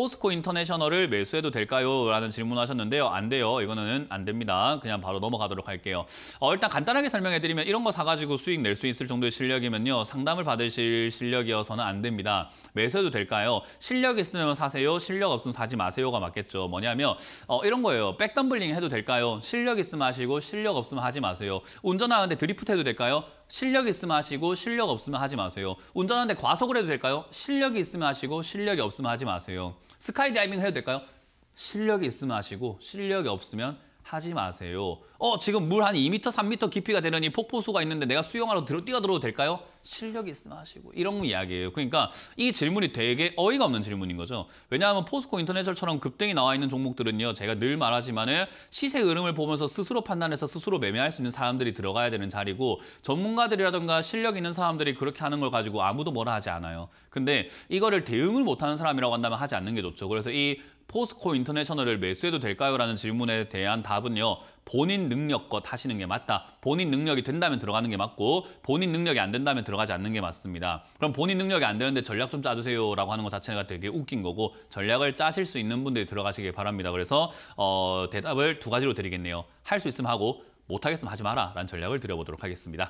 포스코 인터내셔널을 매수해도 될까요? 라는 질문하셨는데요. 안 돼요. 이거는 안 됩니다. 그냥 바로 넘어가도록 할게요. 어, 일단 간단하게 설명해드리면 이런 거 사가지고 수익 낼 수 있을 정도의 실력이면요. 상담을 받으실 실력이어서는 안 됩니다. 매수해도 될까요? 실력 있으면 사세요. 실력 없으면 사지 마세요가 맞겠죠. 뭐냐면 어, 이런 거예요. 백덤블링 해도 될까요? 실력 있으면 하시고 실력 없으면 하지 마세요. 운전하는데 드리프트 해도 될까요? 실력 있으면 하시고 실력 없으면 하지 마세요. 운전하는데 과속을 해도 될까요? 실력이 있으면 하시고 실력이 없으면 하지 마세요. 스카이 다이빙 해도 될까요? 실력이 있으면 하시고 실력이 없으면 하지 마세요. 어, 지금 물 한 2m, 3m 깊이가 되려니 폭포수가 있는데 내가 수영하러 들어 뛰어 들어도 될까요? 실력이 있으면 하시고 이런 이야기예요. 그러니까 이 질문이 되게 어이가 없는 질문인 거죠. 왜냐하면 포스코 인터내셔널처럼 급등이 나와 있는 종목들은요. 제가 늘 말하지만 시세 흐름을 보면서 스스로 판단해서 스스로 매매할 수 있는 사람들이 들어가야 되는 자리고 전문가들이라든가 실력 있는 사람들이 그렇게 하는 걸 가지고 아무도 뭐라 하지 않아요. 근데 이거를 대응을 못하는 사람이라고 한다면 하지 않는 게 좋죠. 그래서 이 포스코 인터내셔널을 매수해도 될까요? 라는 질문에 대한 답은요. 본인 능력껏 하시는 게 맞다. 본인 능력이 된다면 들어가는 게 맞고 본인 능력이 안 된다면 들어가지 않는 게 맞습니다. 그럼 본인 능력이 안 되는데 전략 좀 짜주세요라고 하는 것 자체가 되게 웃긴 거고 전략을 짜실 수 있는 분들이 들어가시길 바랍니다. 그래서 어, 대답을 두 가지로 드리겠네요. 할 수 있으면 하고 못하겠으면 하지 마라 라는 전략을 드려보도록 하겠습니다.